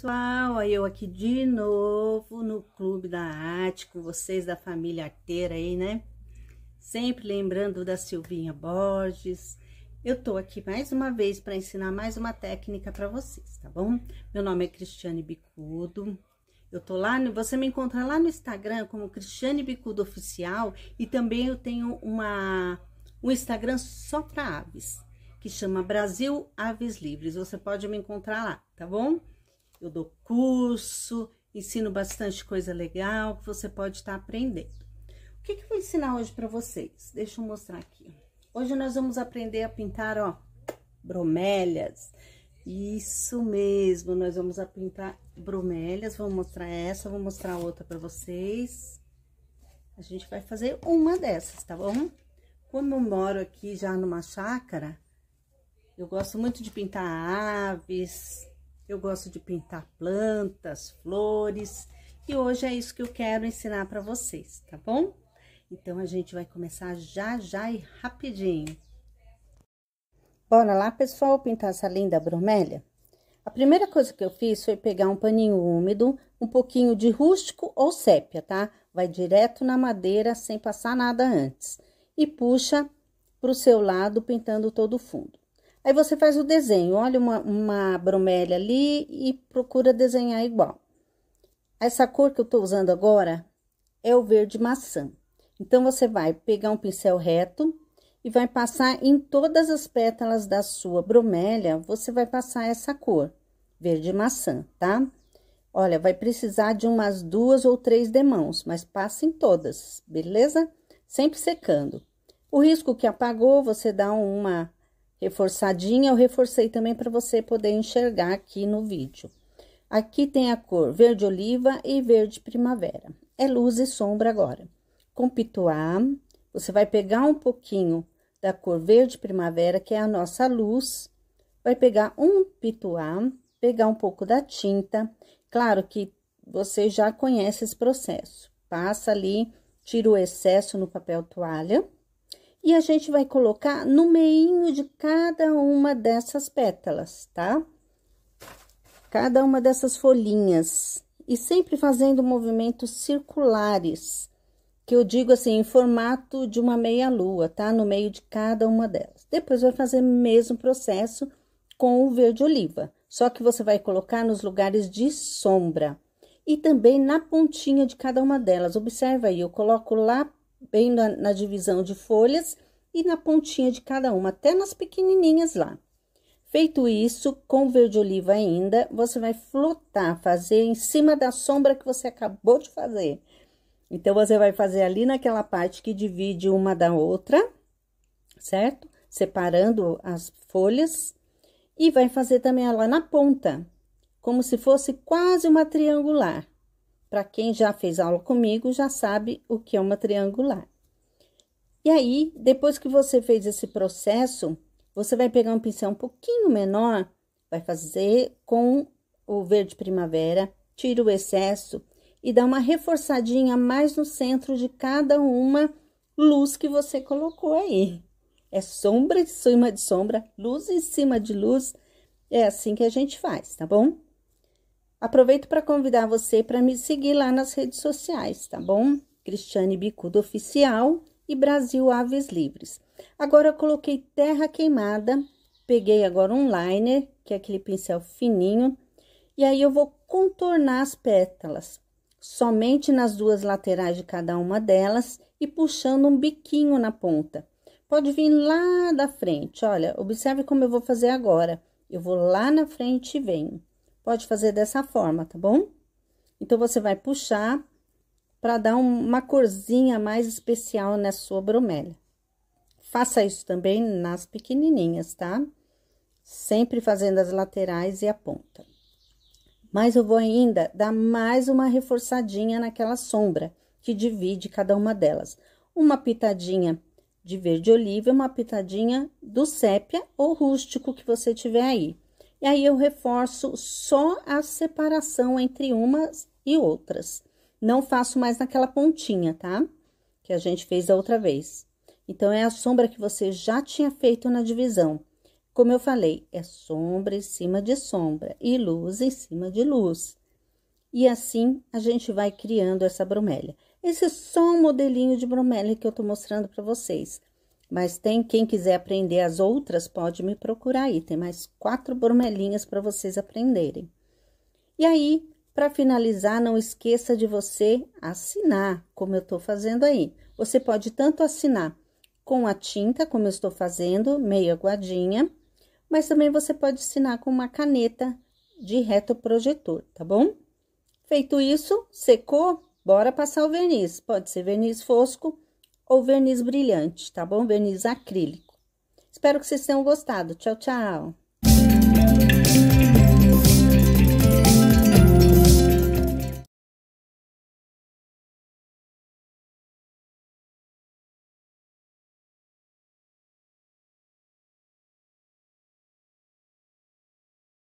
pessoal, eu aqui de novo no Clube da Arte com vocês da família arteira aí, né? Sempre lembrando da Silvinha Borges. Eu tô aqui mais uma vez para ensinar mais uma técnica para vocês, tá bom? Meu nome é Cristiane Bicudo. Eu tô lá, você me encontra lá no Instagram como Cristiane Bicudo Oficial e também eu tenho uma um Instagram só para aves, que chama Brasil Aves Livres. Você pode me encontrar lá, tá bom? Eu dou curso, ensino bastante coisa legal que você pode estar tá aprendendo. O que, que eu vou ensinar hoje para vocês? Deixa eu mostrar aqui. Hoje nós vamos aprender a pintar, ó, bromélias. Isso mesmo, nós vamos pintar bromélias. Vou mostrar essa, vou mostrar outra para vocês. A gente vai fazer uma dessas, tá bom? Como eu moro aqui já numa chácara, eu gosto muito de pintar aves, eu gosto de pintar plantas, flores, e hoje é isso que eu quero ensinar para vocês, tá bom? Então, a gente vai começar já, já e rapidinho. Bora lá, pessoal, pintar essa linda bromélia? A primeira coisa que eu fiz foi pegar um paninho úmido, um pouquinho de rústico ou sépia, tá? Vai direto na madeira, sem passar nada antes. E puxa para o seu lado, pintando todo o fundo. Aí você faz o desenho, olha uma, uma bromélia ali e procura desenhar igual. Essa cor que eu tô usando agora é o verde maçã. Então, você vai pegar um pincel reto e vai passar em todas as pétalas da sua bromélia, você vai passar essa cor, verde maçã, tá? Olha, vai precisar de umas duas ou três demãos, mas passa em todas, beleza? Sempre secando. O risco que apagou, você dá uma reforçadinha, eu reforcei também para você poder enxergar aqui no vídeo. Aqui tem a cor verde oliva e verde primavera. É luz e sombra agora. Com pituá, você vai pegar um pouquinho da cor verde primavera, que é a nossa luz, vai pegar um pituá, pegar um pouco da tinta. Claro que você já conhece esse processo. Passa ali, tira o excesso no papel toalha e a gente vai colocar no meio de cada uma dessas pétalas, tá? Cada uma dessas folhinhas. E sempre fazendo movimentos circulares, que eu digo assim, em formato de uma meia-lua, tá? No meio de cada uma delas. Depois vai fazer o mesmo processo com o verde-oliva, só que você vai colocar nos lugares de sombra. E também na pontinha de cada uma delas. Observa aí, eu coloco lá bem na, na divisão de folhas e na pontinha de cada uma, até nas pequenininhas lá. Feito isso, com verde oliva ainda, você vai flotar, fazer em cima da sombra que você acabou de fazer. Então, você vai fazer ali naquela parte que divide uma da outra, certo? Separando as folhas. E vai fazer também lá na ponta, como se fosse quase uma triangular. Para quem já fez aula comigo, já sabe o que é uma triangular. E aí, depois que você fez esse processo, você vai pegar um pincel um pouquinho menor, vai fazer com o verde primavera, tira o excesso e dá uma reforçadinha mais no centro de cada uma luz que você colocou aí. É sombra em cima de sombra, luz em cima de luz. É assim que a gente faz, tá bom? Aproveito para convidar você para me seguir lá nas redes sociais, tá bom? Cristiane Bicudo Oficial e Brasil Aves Livres. Agora eu coloquei terra queimada, peguei agora um liner, que é aquele pincel fininho, e aí eu vou contornar as pétalas, somente nas duas laterais de cada uma delas e puxando um biquinho na ponta. Pode vir lá da frente, olha, observe como eu vou fazer agora. Eu vou lá na frente e venho. Pode fazer dessa forma, tá bom? Então, você vai puxar para dar uma corzinha mais especial na sua bromélia. Faça isso também nas pequenininhas, tá? Sempre fazendo as laterais e a ponta. Mas eu vou ainda dar mais uma reforçadinha naquela sombra que divide cada uma delas. Uma pitadinha de verde oliva e uma pitadinha do sépia ou rústico que você tiver aí. E aí eu reforço só a separação entre umas e outras. Não faço mais naquela pontinha, tá? Que a gente fez da outra vez. Então, é a sombra que você já tinha feito na divisão. Como eu falei, é sombra em cima de sombra e luz em cima de luz. E assim a gente vai criando essa bromélia. Esse é só um modelinho de bromélia que eu tô mostrando para vocês. Mas tem quem quiser aprender as outras, pode me procurar aí. Tem mais quatro bromelinhas para vocês aprenderem. E aí, para finalizar, não esqueça de você assinar, como eu estou fazendo aí. Você pode tanto assinar com a tinta, como eu estou fazendo, meio aguadinha, mas também você pode assinar com uma caneta de projetor, tá bom? Feito isso, secou, bora passar o verniz. Pode ser verniz fosco ou verniz brilhante, tá bom? Verniz acrílico. Espero que vocês tenham gostado. Tchau, tchau!